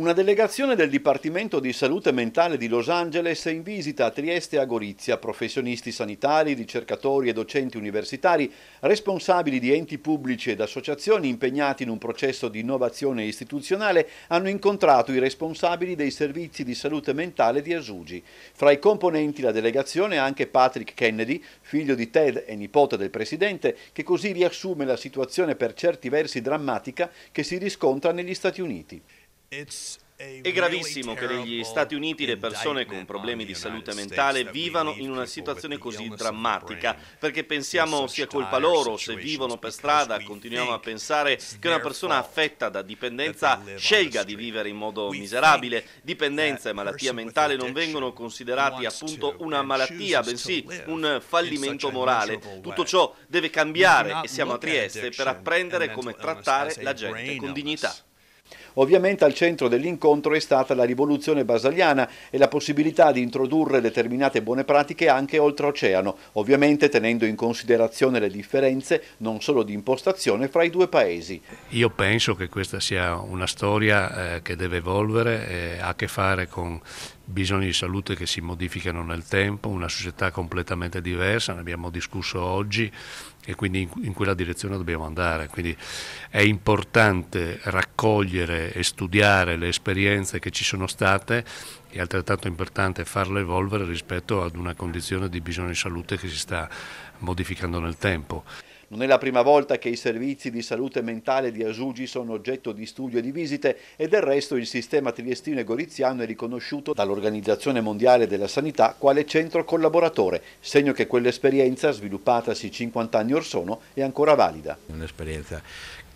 Una delegazione del Dipartimento di Salute Mentale di Los Angeles è in visita a Trieste e a Gorizia. Professionisti sanitari, ricercatori e docenti universitari, responsabili di enti pubblici ed associazioni impegnati in un processo di innovazione istituzionale, hanno incontrato i responsabili dei servizi di salute mentale di Asugi. Fra i componenti la delegazione è anche Patrick Kennedy, figlio di Ted e nipote del presidente, che così riassume la situazione per certi versi drammatica che si riscontra negli Stati Uniti. È gravissimo che negli Stati Uniti le persone con problemi di salute mentale vivano in una situazione così drammatica, perché pensiamo sia colpa loro se vivono per strada, continuiamo a pensare che una persona affetta da dipendenza scelga di vivere in modo miserabile. Dipendenza e malattia mentale non vengono considerati appunto una malattia, bensì un fallimento morale. Tutto ciò deve cambiare e siamo a Trieste per apprendere come trattare la gente con dignità. Ovviamente al centro dell'incontro è stata la rivoluzione basaliana e la possibilità di introdurre determinate buone pratiche anche oltreoceano, ovviamente tenendo in considerazione le differenze non solo di impostazione fra i due paesi. Io penso che questa sia una storia eh, che deve evolvere, eh, ha a che fare con bisogni di salute che si modificano nel tempo, una società completamente diversa, ne abbiamo discusso oggi e quindi in, in quella direzione dobbiamo andare. Quindi è importante raccogliere e studiare le esperienze che ci sono state è altrettanto importante farle evolvere rispetto ad una condizione di bisogno di salute che si sta modificando nel tempo. Non è la prima volta che i servizi di salute mentale di Asugi sono oggetto di studio e di visite e del resto il sistema triestino e goriziano è riconosciuto dall'Organizzazione Mondiale della Sanità quale centro collaboratore, segno che quell'esperienza, sviluppatasi 50 anni or sono, è ancora valida. Un'esperienza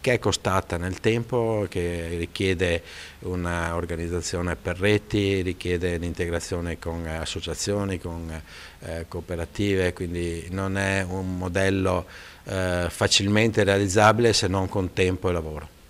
che è costata nel tempo, che richiede un'organizzazione per reti, richiede l'integrazione con associazioni, con eh, cooperative, quindi non è un modello eh, facilmente realizzabile se non con tempo e lavoro.